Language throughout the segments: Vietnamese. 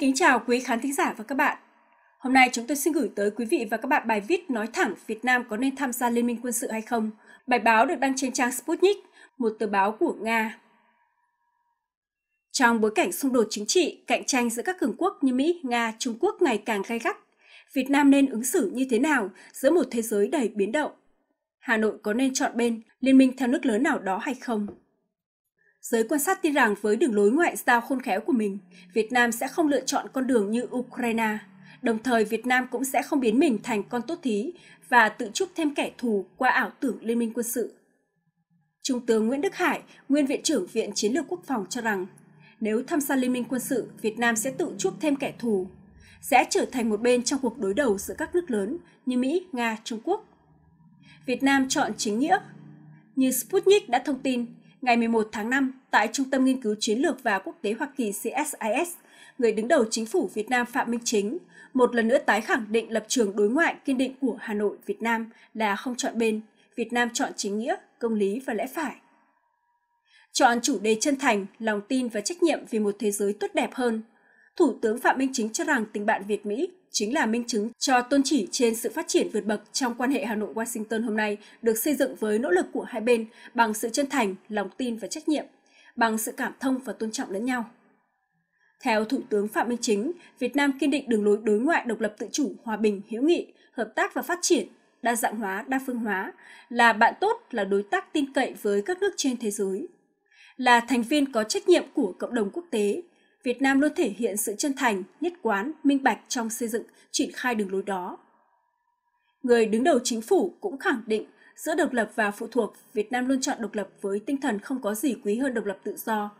Xin kính chào quý khán thính giả và các bạn. Hôm nay chúng tôi xin gửi tới quý vị và các bạn bài viết nói thẳng Việt Nam có nên tham gia liên minh quân sự hay không. Bài báo được đăng trên trang Sputnik, một tờ báo của Nga. Trong bối cảnh xung đột chính trị, cạnh tranh giữa các cường quốc như Mỹ, Nga, Trung Quốc ngày càng gay gắt, Việt Nam nên ứng xử như thế nào giữa một thế giới đầy biến động? Hà Nội có nên chọn bên liên minh theo nước lớn nào đó hay không? Giới quan sát tin rằng với đường lối ngoại giao khôn khéo của mình, Việt Nam sẽ không lựa chọn con đường như Ukraine. Đồng thời, Việt Nam cũng sẽ không biến mình thành con tốt thí và tự chúc thêm kẻ thù qua ảo tưởng liên minh quân sự. Trung tướng Nguyễn Đức Hải, nguyên Viện trưởng Viện Chiến lược Quốc phòng cho rằng, nếu tham gia liên minh quân sự, Việt Nam sẽ tự chuốc thêm kẻ thù, sẽ trở thành một bên trong cuộc đối đầu giữa các nước lớn như Mỹ, Nga, Trung Quốc. Việt Nam chọn chính nghĩa. Như Sputnik đã thông tin, ngày 11 tháng 5, tại Trung tâm Nghiên cứu Chiến lược và Quốc tế Hoa Kỳ CSIS, người đứng đầu chính phủ Việt Nam Phạm Minh Chính một lần nữa tái khẳng định lập trường đối ngoại kiên định của Hà Nội Việt Nam là không chọn bên, Việt Nam chọn chính nghĩa, công lý và lẽ phải. Chọn chủ đề chân thành, lòng tin và trách nhiệm vì một thế giới tốt đẹp hơn. Thủ tướng Phạm Minh Chính cho rằng tình bạn Việt Mỹ chính là minh chứng cho tôn chỉ trên sự phát triển vượt bậc trong quan hệ Hà Nội Washington hôm nay được xây dựng với nỗ lực của hai bên bằng sự chân thành, lòng tin và trách nhiệm bằng sự cảm thông và tôn trọng lẫn nhau. Theo Thủ tướng Phạm Minh Chính, Việt Nam kiên định đường lối đối ngoại độc lập tự chủ, hòa bình, hữu nghị, hợp tác và phát triển, đa dạng hóa, đa phương hóa, là bạn tốt, là đối tác tin cậy với các nước trên thế giới. Là thành viên có trách nhiệm của cộng đồng quốc tế, Việt Nam luôn thể hiện sự chân thành, nhất quán, minh bạch trong xây dựng, triển khai đường lối đó. Người đứng đầu chính phủ cũng khẳng định giữa độc lập và phụ thuộc, Việt Nam luôn chọn độc lập với tinh thần không có gì quý hơn độc lập tự do.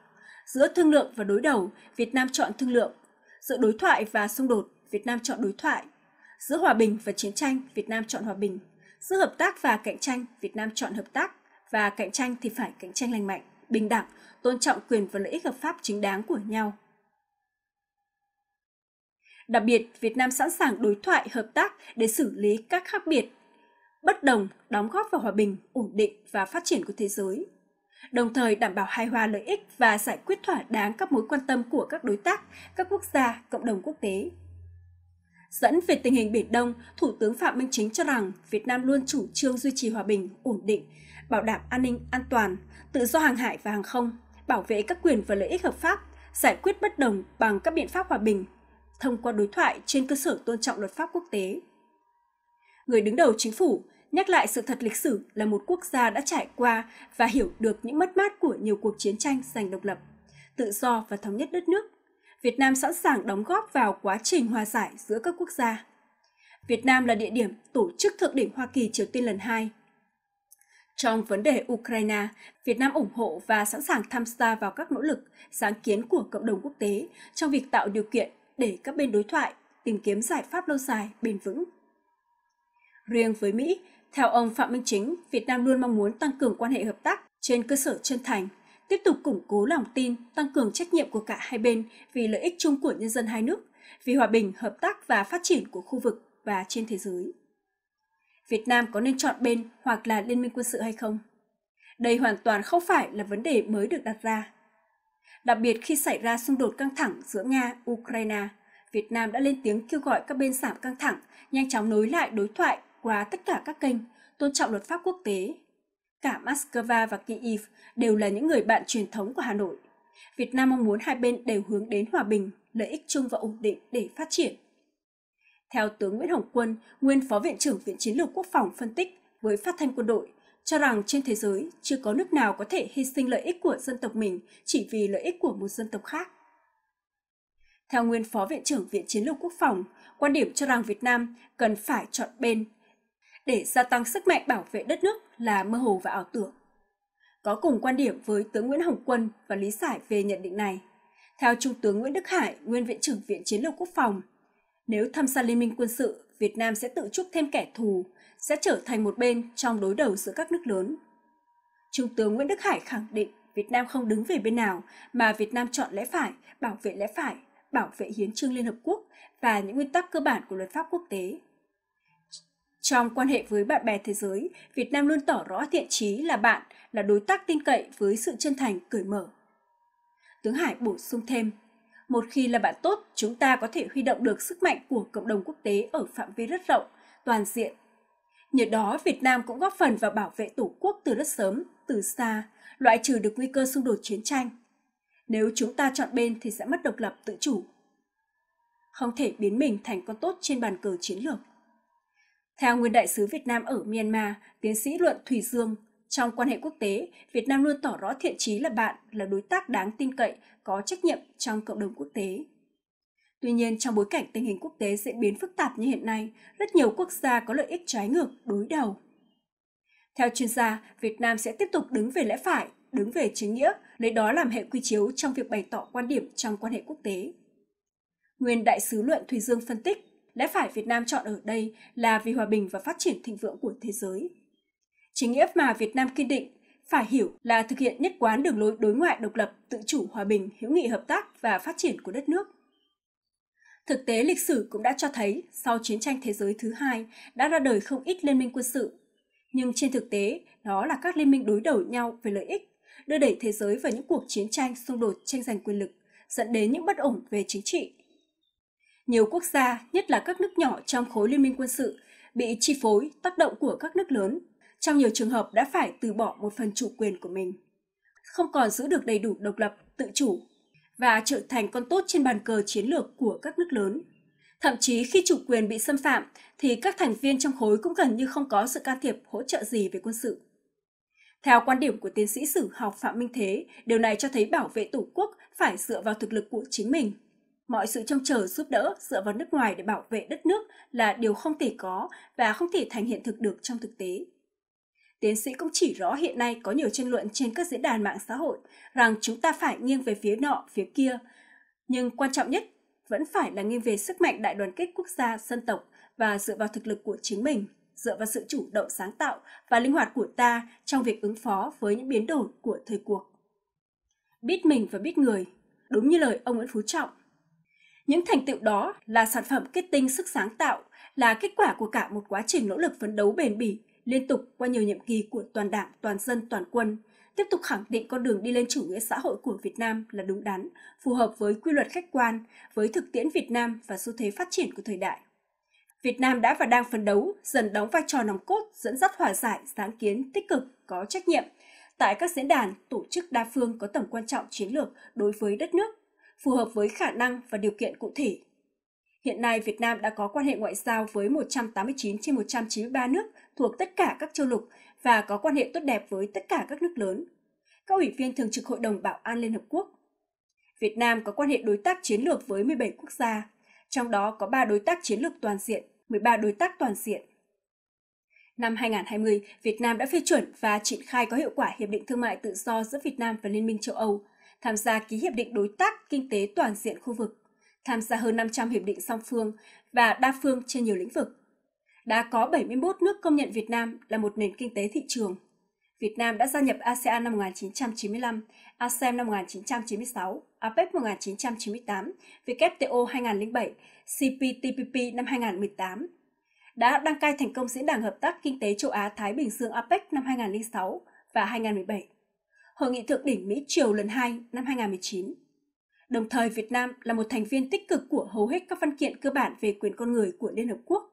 Giữa thương lượng và đối đầu, Việt Nam chọn thương lượng. Giữa đối thoại và xung đột, Việt Nam chọn đối thoại. Giữa hòa bình và chiến tranh, Việt Nam chọn hòa bình. Giữa hợp tác và cạnh tranh, Việt Nam chọn hợp tác. Và cạnh tranh thì phải cạnh tranh lành mạnh, bình đẳng, tôn trọng quyền và lợi ích hợp pháp chính đáng của nhau. Đặc biệt, Việt Nam sẵn sàng đối thoại, hợp tác để xử lý các khác biệt bất đồng đóng góp vào hòa bình, ổn định và phát triển của thế giới, đồng thời đảm bảo hài hòa lợi ích và giải quyết thỏa đáng các mối quan tâm của các đối tác, các quốc gia, cộng đồng quốc tế. Dẫn về tình hình Biển Đông, Thủ tướng Phạm Minh Chính cho rằng Việt Nam luôn chủ trương duy trì hòa bình, ổn định, bảo đảm an ninh, an toàn, tự do hàng hải và hàng không, bảo vệ các quyền và lợi ích hợp pháp, giải quyết bất đồng bằng các biện pháp hòa bình, thông qua đối thoại trên cơ sở tôn trọng luật pháp quốc tế. Người đứng đầu chính phủ nhắc lại sự thật lịch sử là một quốc gia đã trải qua và hiểu được những mất mát của nhiều cuộc chiến tranh giành độc lập, tự do và thống nhất đất nước. Việt Nam sẵn sàng đóng góp vào quá trình hòa giải giữa các quốc gia. Việt Nam là địa điểm tổ chức thượng đỉnh Hoa Kỳ Triều Tiên lần hai. Trong vấn đề Ukraine, Việt Nam ủng hộ và sẵn sàng tham gia vào các nỗ lực, sáng kiến của cộng đồng quốc tế trong việc tạo điều kiện để các bên đối thoại tìm kiếm giải pháp lâu dài bền vững. Riêng với Mỹ, theo ông Phạm Minh Chính, Việt Nam luôn mong muốn tăng cường quan hệ hợp tác trên cơ sở chân thành, tiếp tục củng cố lòng tin, tăng cường trách nhiệm của cả hai bên vì lợi ích chung của nhân dân hai nước, vì hòa bình, hợp tác và phát triển của khu vực và trên thế giới. Việt Nam có nên chọn bên hoặc là liên minh quân sự hay không? Đây hoàn toàn không phải là vấn đề mới được đặt ra. Đặc biệt khi xảy ra xung đột căng thẳng giữa Nga, Ukraine, Việt Nam đã lên tiếng kêu gọi các bên giảm căng thẳng, nhanh chóng nối lại đối thoại qua tất cả các kênh, tôn trọng luật pháp quốc tế. Cả Moscow và Kyiv đều là những người bạn truyền thống của Hà Nội. Việt Nam mong muốn hai bên đều hướng đến hòa bình, lợi ích chung và ổn định để phát triển. Theo tướng Nguyễn Hồng Quân, nguyên Phó Viện trưởng Viện Chiến lược Quốc phòng phân tích với phát thanh quân đội, cho rằng trên thế giới chưa có nước nào có thể hy sinh lợi ích của dân tộc mình chỉ vì lợi ích của một dân tộc khác. Theo nguyên Phó Viện trưởng Viện Chiến lược Quốc phòng, quan điểm cho rằng Việt Nam cần phải chọn bên để gia tăng sức mạnh bảo vệ đất nước là mơ hồ và ảo tưởng. Có cùng quan điểm với tướng Nguyễn Hồng Quân và Lý Giải về nhận định này. Theo Trung tướng Nguyễn Đức Hải, nguyên Viện trưởng Viện Chiến lược Quốc phòng, nếu tham gia liên minh quân sự, Việt Nam sẽ tự chuốc thêm kẻ thù, sẽ trở thành một bên trong đối đầu giữa các nước lớn. Trung tướng Nguyễn Đức Hải khẳng định Việt Nam không đứng về bên nào mà Việt Nam chọn lẽ phải, bảo vệ lẽ phải, bảo vệ hiến trương Liên Hợp Quốc và những nguyên tắc cơ bản của luật pháp quốc tế. Trong quan hệ với bạn bè thế giới, Việt Nam luôn tỏ rõ thiện chí là bạn, là đối tác tin cậy với sự chân thành cởi mở. Tướng Hải bổ sung thêm, một khi là bạn tốt, chúng ta có thể huy động được sức mạnh của cộng đồng quốc tế ở phạm vi rất rộng, toàn diện. Nhờ đó, Việt Nam cũng góp phần vào bảo vệ Tổ quốc từ rất sớm, từ xa, loại trừ được nguy cơ xung đột chiến tranh. Nếu chúng ta chọn bên thì sẽ mất độc lập tự chủ. Không thể biến mình thành con tốt trên bàn cờ chiến lược theo nguyên đại sứ Việt Nam ở Myanmar, tiến sĩ Luận Thủy Dương, trong quan hệ quốc tế, Việt Nam luôn tỏ rõ thiện chí là bạn, là đối tác đáng tin cậy, có trách nhiệm trong cộng đồng quốc tế. Tuy nhiên, trong bối cảnh tình hình quốc tế diễn biến phức tạp như hiện nay, rất nhiều quốc gia có lợi ích trái ngược, đối đầu. Theo chuyên gia, Việt Nam sẽ tiếp tục đứng về lẽ phải, đứng về chính nghĩa, lấy đó làm hệ quy chiếu trong việc bày tỏ quan điểm trong quan hệ quốc tế. Nguyên đại sứ luận Thùy Dương phân tích, lẽ phải Việt Nam chọn ở đây là vì hòa bình và phát triển thịnh vượng của thế giới. Chính nghĩa mà Việt Nam kiên định phải hiểu là thực hiện nhất quán đường lối đối ngoại độc lập, tự chủ, hòa bình, hữu nghị hợp tác và phát triển của đất nước. Thực tế lịch sử cũng đã cho thấy sau chiến tranh thế giới thứ hai đã ra đời không ít liên minh quân sự. Nhưng trên thực tế, đó là các liên minh đối đầu nhau về lợi ích, đưa đẩy thế giới vào những cuộc chiến tranh xung đột tranh giành quyền lực, dẫn đến những bất ổn về chính trị, nhiều quốc gia, nhất là các nước nhỏ trong khối liên minh quân sự, bị chi phối tác động của các nước lớn, trong nhiều trường hợp đã phải từ bỏ một phần chủ quyền của mình, không còn giữ được đầy đủ độc lập, tự chủ và trở thành con tốt trên bàn cờ chiến lược của các nước lớn. Thậm chí khi chủ quyền bị xâm phạm thì các thành viên trong khối cũng gần như không có sự can thiệp hỗ trợ gì về quân sự. Theo quan điểm của tiến sĩ sử học Phạm Minh Thế, điều này cho thấy bảo vệ Tổ quốc phải dựa vào thực lực của chính mình Mọi sự trông chờ giúp đỡ dựa vào nước ngoài để bảo vệ đất nước là điều không thể có và không thể thành hiện thực được trong thực tế. Tiến sĩ cũng chỉ rõ hiện nay có nhiều tranh luận trên các diễn đàn mạng xã hội rằng chúng ta phải nghiêng về phía nọ, phía kia. Nhưng quan trọng nhất vẫn phải là nghiêng về sức mạnh đại đoàn kết quốc gia, dân tộc và dựa vào thực lực của chính mình, dựa vào sự chủ động sáng tạo và linh hoạt của ta trong việc ứng phó với những biến đổi của thời cuộc. Biết mình và biết người, đúng như lời ông Nguyễn Phú Trọng, những thành tựu đó là sản phẩm kết tinh sức sáng tạo, là kết quả của cả một quá trình nỗ lực phấn đấu bền bỉ, liên tục qua nhiều nhiệm kỳ của toàn đảng, toàn dân, toàn quân, tiếp tục khẳng định con đường đi lên chủ nghĩa xã hội của Việt Nam là đúng đắn, phù hợp với quy luật khách quan, với thực tiễn Việt Nam và xu thế phát triển của thời đại. Việt Nam đã và đang phấn đấu, dần đóng vai trò nòng cốt, dẫn dắt hòa giải, sáng kiến, tích cực, có trách nhiệm, tại các diễn đàn, tổ chức đa phương có tầm quan trọng chiến lược đối với đất nước phù hợp với khả năng và điều kiện cụ thể. Hiện nay, Việt Nam đã có quan hệ ngoại giao với 189 trên 193 nước thuộc tất cả các châu lục và có quan hệ tốt đẹp với tất cả các nước lớn. Các ủy viên Thường trực Hội đồng Bảo an Liên Hợp Quốc. Việt Nam có quan hệ đối tác chiến lược với 17 quốc gia, trong đó có 3 đối tác chiến lược toàn diện, 13 đối tác toàn diện. Năm 2020, Việt Nam đã phê chuẩn và triển khai có hiệu quả Hiệp định Thương mại Tự do giữa Việt Nam và Liên minh châu Âu – tham gia ký hiệp định đối tác kinh tế toàn diện khu vực, tham gia hơn 500 hiệp định song phương và đa phương trên nhiều lĩnh vực. Đã có 71 nước công nhận Việt Nam là một nền kinh tế thị trường. Việt Nam đã gia nhập ASEAN năm 1995, ASEAN năm 1996, APEC 1998, WTO 2007, CPTPP năm 2018. Đã đăng cai thành công Diễn đàn Hợp tác Kinh tế Châu Á-Thái Bình Dương APEC năm 2006 và 2017 Hội nghị thượng đỉnh Mỹ Triều lần 2 năm 2019. Đồng thời, Việt Nam là một thành viên tích cực của hầu hết các văn kiện cơ bản về quyền con người của Liên Hợp Quốc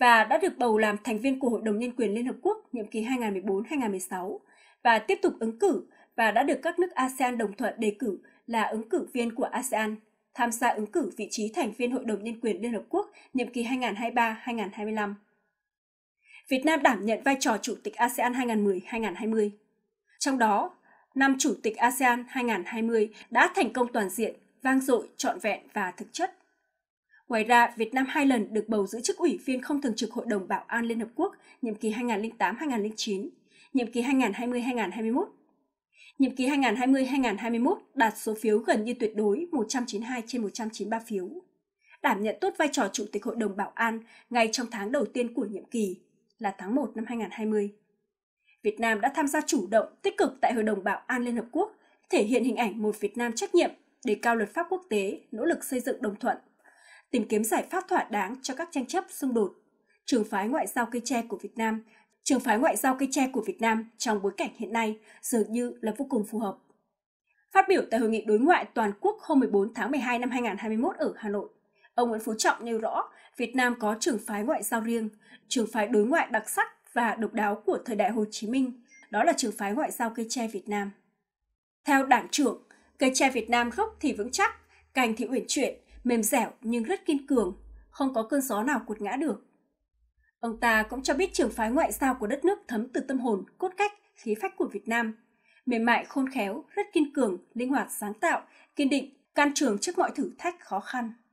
và đã được bầu làm thành viên của Hội đồng Nhân quyền Liên Hợp Quốc nhiệm kỳ 2014-2016 và tiếp tục ứng cử và đã được các nước ASEAN đồng thuận đề cử là ứng cử viên của ASEAN tham gia ứng cử vị trí thành viên Hội đồng Nhân quyền Liên Hợp Quốc nhiệm kỳ 2023-2025. Việt Nam đảm nhận vai trò Chủ tịch ASEAN 2010-2020. Trong đó, năm Chủ tịch ASEAN 2020 đã thành công toàn diện, vang dội, trọn vẹn và thực chất. Ngoài ra, Việt Nam hai lần được bầu giữ chức Ủy viên không thường trực Hội đồng Bảo an Liên Hợp Quốc nhiệm kỳ 2008-2009, nhiệm kỳ 2020-2021. Nhiệm kỳ 2020-2021 đạt số phiếu gần như tuyệt đối 192 trên 193 phiếu. Đảm nhận tốt vai trò Chủ tịch Hội đồng Bảo an ngay trong tháng đầu tiên của nhiệm kỳ là tháng 1 năm 2020. Việt Nam đã tham gia chủ động, tích cực tại Hội đồng Bảo an Liên Hợp Quốc, thể hiện hình ảnh một Việt Nam trách nhiệm, đề cao luật pháp quốc tế, nỗ lực xây dựng đồng thuận, tìm kiếm giải pháp thỏa đáng cho các tranh chấp xung đột. Trường phái ngoại giao cây tre của Việt Nam Trường phái ngoại giao cây tre của Việt Nam trong bối cảnh hiện nay dường như là vô cùng phù hợp. Phát biểu tại Hội nghị đối ngoại toàn quốc hôm 14 tháng 12 năm 2021 ở Hà Nội, ông Nguyễn Phú Trọng nêu rõ Việt Nam có trường phái ngoại giao riêng, trường phái đối ngoại đặc sắc và độc đáo của thời đại Hồ Chí Minh, đó là trường phái ngoại giao cây tre Việt Nam. Theo đảng trưởng, cây tre Việt Nam gốc thì vững chắc, cành thì uyển chuyển, mềm dẻo nhưng rất kiên cường, không có cơn gió nào cuột ngã được. Ông ta cũng cho biết trường phái ngoại giao của đất nước thấm từ tâm hồn, cốt cách, khí phách của Việt Nam. Mềm mại, khôn khéo, rất kiên cường, linh hoạt, sáng tạo, kiên định, can trường trước mọi thử thách khó khăn.